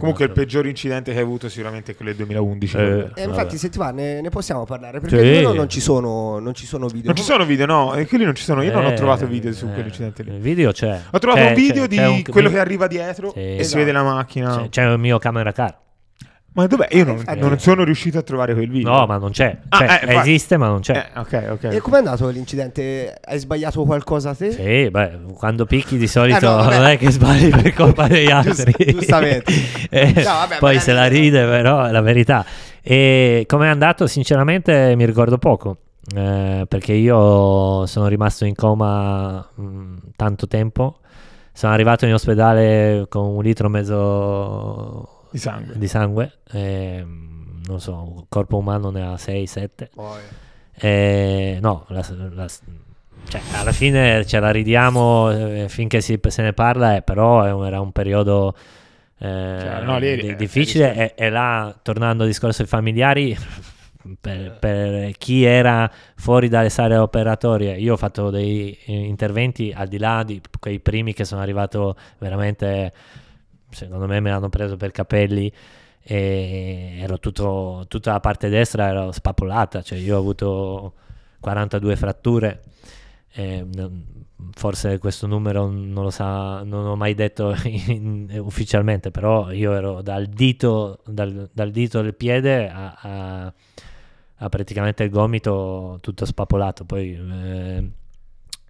Comunque il esatto. peggior incidente che hai avuto sicuramente quello del 2011. Eh, eh, infatti se ti va ne, ne possiamo parlare perché sì. non, ci sono, non ci sono video. Non ci sono video, no, e eh, quelli non ci sono. Io eh, non ho eh, trovato video su eh, quell'incidente lì. video c'è. Ho trovato c'è, un video c'è, di c'è un... quello che arriva dietro sì. e esatto. si vede la macchina. C'è, il mio camera car. Ma dov'è? Io ah, non, eh, non, sono riuscito a trovare quel video. No, ma non c'è. Ah, cioè, ah, eh, esiste, ma non c'è. Eh, ok, ok. E com'è andato l'incidente? Hai sbagliato qualcosa te? Sì, beh, quando picchi di solito eh, no, non è che sbagli per colpa degli altri. giustamente. Eh, no, vabbè, poi se la ride, però è la verità. E com'è andato? Sinceramente mi ricordo poco. Eh, perché io sono rimasto in coma mh, mm, tanto tempo. Sono arrivato in ospedale con un litro e mezzo di sangue, di sangue eh, non so, il corpo umano ne ha 6-7. Oh, yeah. no, la, la, cioè, alla fine ce la ridiamo eh, finché si, se ne parla, eh, però era un periodo... Cioè, no, lì, di, difficile e, e là tornando al discorso dei familiari Per, per, chi era fuori dalle sale operatorie, io ho fatto dei eh, interventi al di là di quei primi che sono arrivato veramente secondo me me l'hanno preso per capelli e ero tutto, tutta la parte destra era spapolata, cioè io ho avuto 42 fratture, eh, forse questo numero non lo sa, non ho mai detto in, ufficialmente, però io ero dal dito, dal, dal dito del piede a, a, a, praticamente il gomito tutto spapolato, poi eh,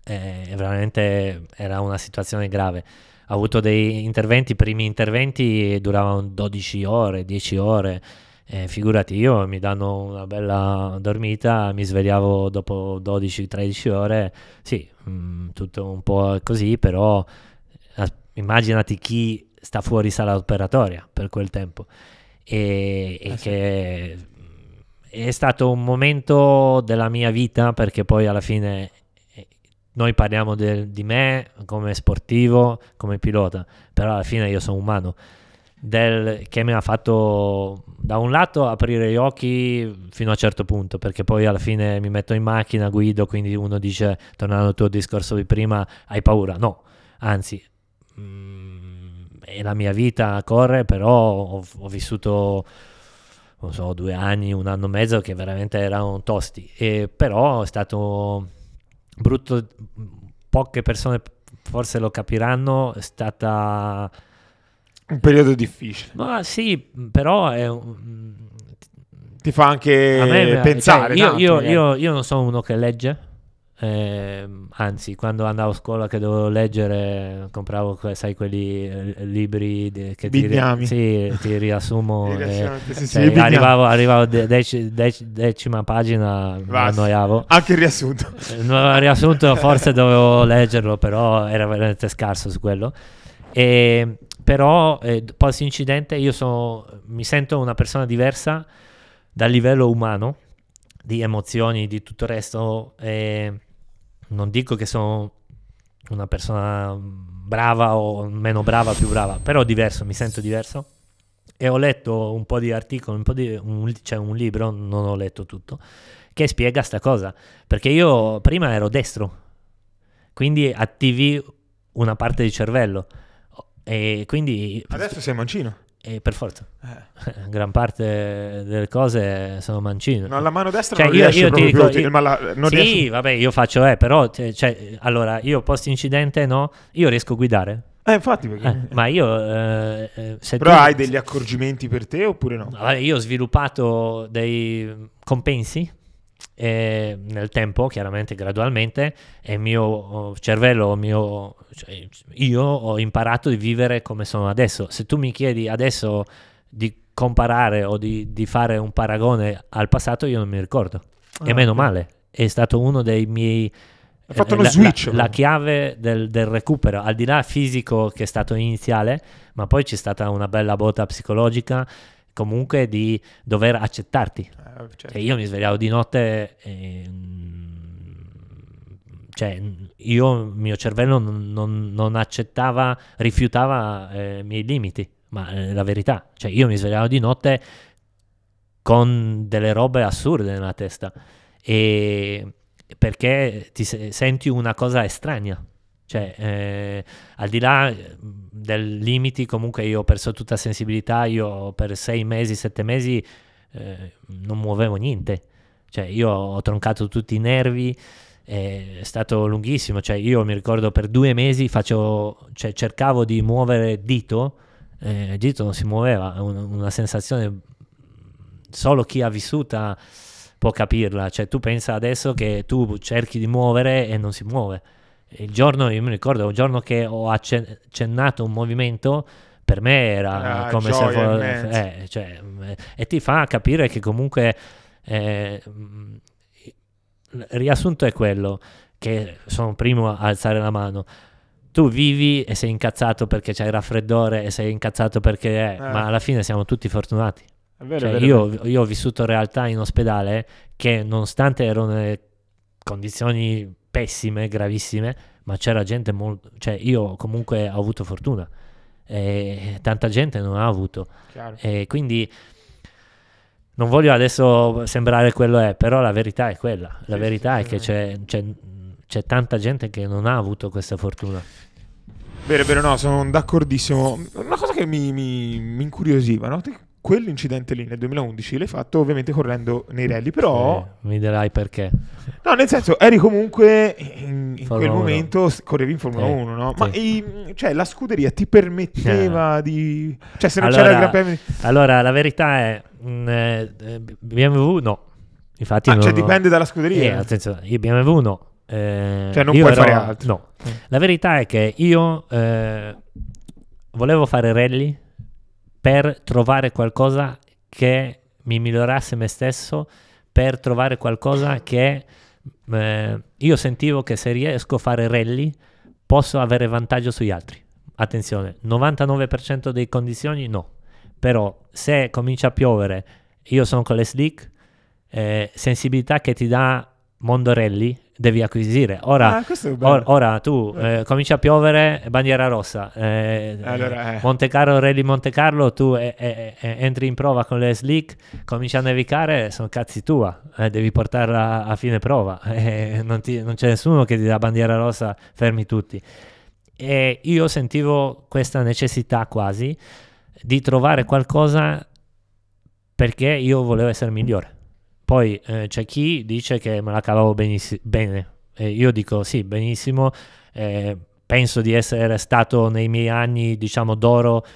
eh, veramente era una situazione grave ha avuto dei interventi, i primi interventi duravano 12 ore, 10 ore. Eh, figurati io, mi danno una bella dormita, mi svegliavo dopo 12-13 ore, sì, mh, mm, tutto un po' così, però as- eh, immaginati chi sta fuori sala operatoria per quel tempo e, e ah, sì. Mm, è stato un momento della mia vita perché poi alla fine noi parliamo de, di me come sportivo, come pilota, però alla fine io sono umano. Del, che mi ha fatto da un lato aprire gli occhi fino a un certo punto perché poi alla fine mi metto in macchina, guido, quindi uno dice tornando al tuo discorso di prima hai paura, no, anzi mh, mm, e la mia vita a correre, però ho, ho vissuto so, due anni, un anno e mezzo che veramente erano tosti e però è stato brutto, poche persone forse lo capiranno, è stata... Un periodo difficile. Ma sì, però è... Ti fa anche me, eh, pensare. Cioè, io, tanto, io, eh. io, io non sono uno che legge eh, anzi, quando andavo a scuola che dovevo leggere, compravo, sai, quelli eh, libri de, che Bignami. ti, sì, ti riassumo. eh, sì, sì, cioè, arrivavo, arrivavo de, dec, dec, decima pagina, mi annoiavo. Anche il riassunto. Eh, il riassunto forse dovevo leggerlo, però era veramente scarso su quello. E, ehm, però eh, post incidente io sono, mi sento una persona diversa dal livello umano di emozioni, di tutto il resto. Eh, non dico che sono una persona brava o meno brava, più brava, però diverso, mi sento diverso. E ho letto un po' di articoli, un po' di, un, c'è cioè un libro, non ho letto tutto, che spiega sta cosa. Perché io prima ero destro, quindi attivi una parte di cervello. E quindi... Adesso sei mancino. E per forza, eh. gran parte delle cose sono mancino. Ma la mano destra cioè, non riesce io proprio dico, utile, io, cioè, la, non Sì, riesco... vabbè, io faccio, eh, però, cioè, cioè allora, io post incidente no, io riesco a guidare. Eh, infatti, eh, perché... eh, ma io... Eh, eh però tu... hai degli accorgimenti per te oppure no? Allora, io ho sviluppato dei compensi e nel tempo, chiaramente gradualmente, e il mio oh, cervello, mio, cioè io ho imparato di vivere come sono adesso. Se tu mi chiedi adesso di comparare o di, di fare un paragone al passato, io non mi ricordo. Ah, e meno male, è stato uno dei miei... Ha fatto eh, uno la, switch. La, la chiave del, del, recupero, al di là fisico che è stato iniziale, ma poi c'è stata una bella botta psicologica comunque di dover accettarti. Eh, Ah, certo. cioè, io mi svegliavo di notte e, mm, cioè, io, il mio cervello non, non, non accettava, rifiutava eh, i miei limiti, ma è eh, la verità. Cioè, io mi svegliavo di notte con delle robe assurde nella testa e perché ti se- senti una cosa estranea. Cioè, eh, al di là eh, dei limiti, comunque io ho perso tutta sensibilità, io per sei mesi, sette mesi eh, non muovevo niente. Cioè, io ho troncato tutti i nervi, è stato lunghissimo. Cioè, io mi ricordo per due mesi facevo, cioè, cercavo di muovere dito, eh, dito non si muoveva, è una, una sensazione solo chi ha vissuta può capirla. Cioè, tu pensa adesso che tu cerchi di muovere e non si muove. Il giorno, io mi ricordo, il giorno che ho accennato un movimento, per me era ah, come se fosse... Eh, cioè, e ti fa capire che comunque... Eh, il riassunto è quello, che sono primo a alzare la mano. Tu vivi e sei incazzato perché c'è il raffreddore e sei incazzato perché... Eh, ma alla fine siamo tutti fortunati. Vero, cioè, vero, io, vero. io ho vissuto realtà in ospedale che nonostante ero nelle condizioni pessime, gravissime, ma c'era gente molto... cioè io comunque ho avuto fortuna e eh, tanta gente non ha avuto. Eh, quindi non voglio adesso sembrare quello è, però la verità è quella. La sì, verità sì, è sì. che c'è, c'è, c'è tanta gente che non ha avuto questa fortuna. Vero, vero, no, sono d'accordissimo. Una cosa che mi, mi, mi incuriosiva, no? quell'incidente lì nel 2011 l'hai fatto ovviamente correndo nei rally, però... Eh, mi dirai perché. No, nel senso, eri comunque in, in quel 1. momento, correvi in Formula eh, 1, no? Ma i, ehm, cioè, la scuderia ti permetteva eh. di... Cioè, se non allora, c'era il Gran Premio... Allora, la verità è... Mh, mm, eh, BMW no. Infatti... Ah, non, cioè, dipende dalla scuderia. Eh, attenzione, il BMW no. Eh, cioè, non puoi ero, fare altro. No. La verità è che io eh, volevo fare rally per trovare qualcosa che mi migliorasse me stesso, per trovare qualcosa che eh, io sentivo che se riesco a fare rally posso avere vantaggio sugli altri. Attenzione, 99% delle condizioni no, però se comincia a piovere, io sono con le slick, eh, sensibilità che ti dà Mondorelli devi acquisire. Ora, ah, or, ora tu eh. eh, comincia a piovere, bandiera rossa. Eh, allora, eh. Monte Carlo, Rally Monte Carlo, tu eh, eh, entri in prova con le slick, comincia a nevicare, sono cazzi tua, devi portarla a fine prova. Non, ti, non, c'è nessuno che ti dà bandiera rossa, fermi tutti. E io sentivo questa necessità quasi di trovare qualcosa perché io volevo essere migliore poi eh, c'è chi dice che me la cavavo bene, e io dico sì, benissimo, eh, penso di essere stato nei miei anni, diciamo, d'oro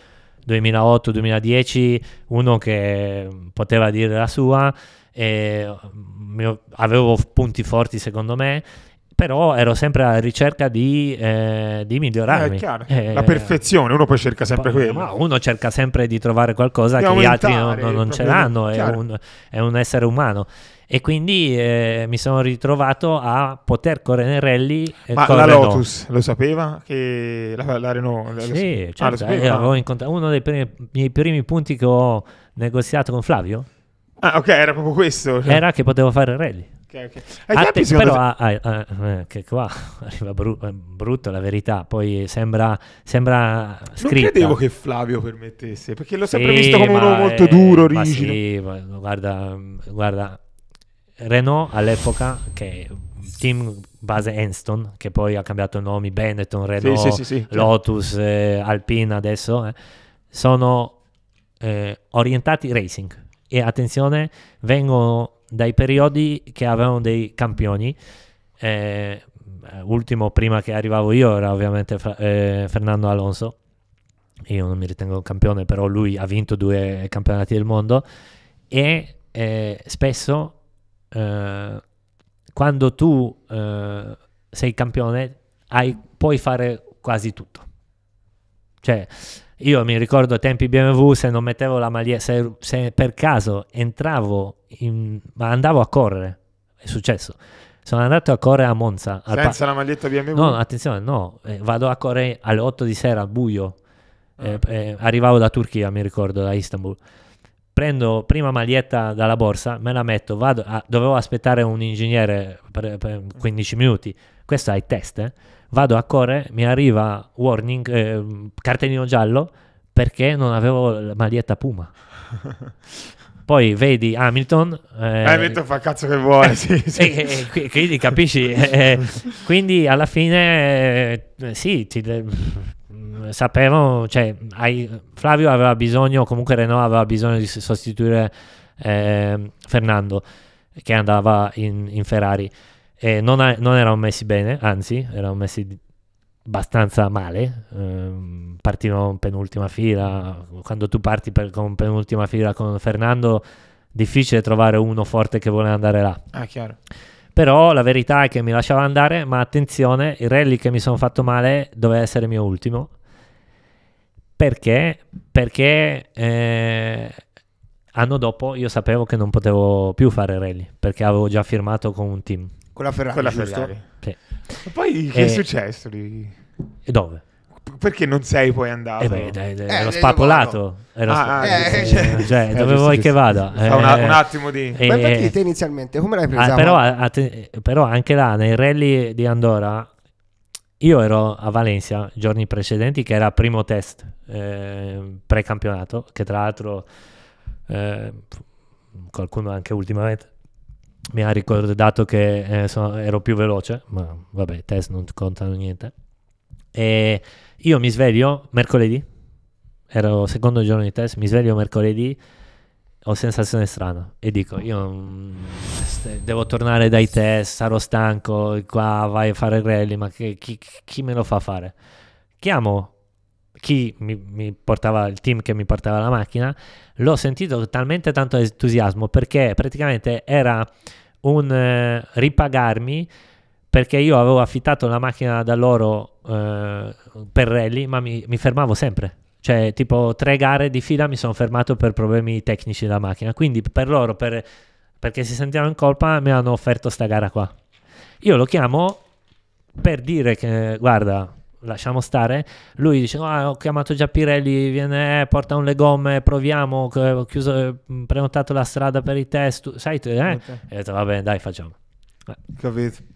2008-2010, uno che poteva dire la sua, mm, avevo punti forti secondo me però ero sempre alla ricerca di, eh, di migliorarmi. Eh, eh, la perfezione, uno poi cerca sempre poi, quello. Ma uno cerca sempre di trovare qualcosa di che gli altri non, non, non ce l'hanno, è un, è un, essere umano. E quindi eh, mi sono ritrovato a poter correre nel rally. Ma con la Lotus lo sapeva? Che la, la Renault? sì, ah, lo, certo, ah, uno dei primi, miei primi punti che ho negoziato con Flavio. Ah, ok, era proprio questo. Era che potevo fare rally ok, ok. Ai Atte- tempi, però, te... ah, ah, ah, che qua arriva bru- eh, brutto la verità, poi sembra, sembra scritta. Non credevo che Flavio permettesse, perché l'ho sempre visto come uno molto eh, duro, rigido. Sì, guarda, guarda, Renault all'epoca, che team base Enston, che poi ha cambiato nomi, Benetton, Renault, sì, sì, Lotus, eh, Alpina adesso, eh, sono eh, orientati racing e attenzione, vengono dai periodi che avevano dei campioni. Eh, ultimo, prima che arrivavo io, era ovviamente fra- eh, Fernando Alonso. Io non mi ritengo un campione, però lui ha vinto due campionati del mondo. E eh, spesso eh, quando tu eh, sei campione, hai, puoi fare quasi tutto cioè, io mi ricordo tempi BMW se non mettevo la maglietta, se, se, per caso entravo, in, ma andavo a correre, è successo. Sono andato a correre a Monza. Senza pa- la maglietta BMW? No, attenzione, no, eh, vado a correre alle 8 di sera al buio. Ah. Eh, eh, arrivavo da Turchia, mi ricordo, da Istanbul prendo prima maglietta dalla borsa, me la metto, vado, a, dovevo aspettare un ingegnere per, per 15 minuti, questo ha i test, eh? vado a correre, mi arriva warning, eh, cartellino giallo, perché non avevo la maglietta Puma. Poi vedi Hamilton. Eh, Hamilton fa cazzo che vuole. Eh, sì, sì. quindi capisci. Eh, eh. quindi alla fine, sì, ti, sapevano, cioè, hai, Flavio aveva bisogno, comunque Renault aveva bisogno di sostituire eh, Fernando che andava in, in Ferrari. E non, ha, non, erano messi bene, anzi, erano messi abbastanza male. Ehm, partivano in penultima fila. Quando tu parti per, con penultima fila con Fernando, difficile trovare uno forte che vuole andare là. Ah, chiaro. Però la verità è che mi lasciava andare, ma attenzione, il rally che mi sono fatto male doveva essere mio ultimo perché? Perché eh, anno dopo io sapevo che non potevo più fare rally, perché avevo già firmato con un team. Con la Ferrari, con la Ferrari. Sì. E poi che e... Eh, è successo lì? E dove? perché non sei poi andato? Eh beh, dai, dai, eh, ero spapolato. Ero ah, spa- ah, eh, eh, cioè, eh, cioè, cioè, dove vuoi che vada? Una, un, attimo di. Ma perché te inizialmente come l'hai ah, presa? Ah, però, att- però, anche là, nei rally di Andorra, io ero a Valencia giorni precedenti, che era primo test eh, pre-campionato, che tra l'altro eh, qualcuno anche ultimamente mi ha ricordato che eh, sono, ero più veloce, ma vabbè, test non contano niente. E io mi sveglio mercoledì, ero secondo giorno di test, mi sveglio mercoledì ho sensazione strana e dico io mm, devo tornare dai test, sarò stanco, qua vai a fare rally, ma che, chi, chi, me lo fa fare? Chiamo chi mi, mi, portava, il team che mi portava la macchina, l'ho sentito talmente tanto entusiasmo perché praticamente era un eh, ripagarmi perché io avevo affittato la macchina da loro eh, per rally, ma mi, mi fermavo sempre cioè, tipo tre gare di fila mi sono fermato per problemi tecnici della macchina. Quindi per loro, per, perché si sentivano in colpa, mi hanno offerto sta gara qua. Io lo chiamo per dire che, guarda, lasciamo stare. Lui dice: ah, Ho chiamato già Pirelli, viene, eh, porta un le gomme, proviamo. Ho chiuso, mm, prenotato la strada per i test. Sai, eh? okay. e ho detto: Va bene, dai, facciamo. Capito.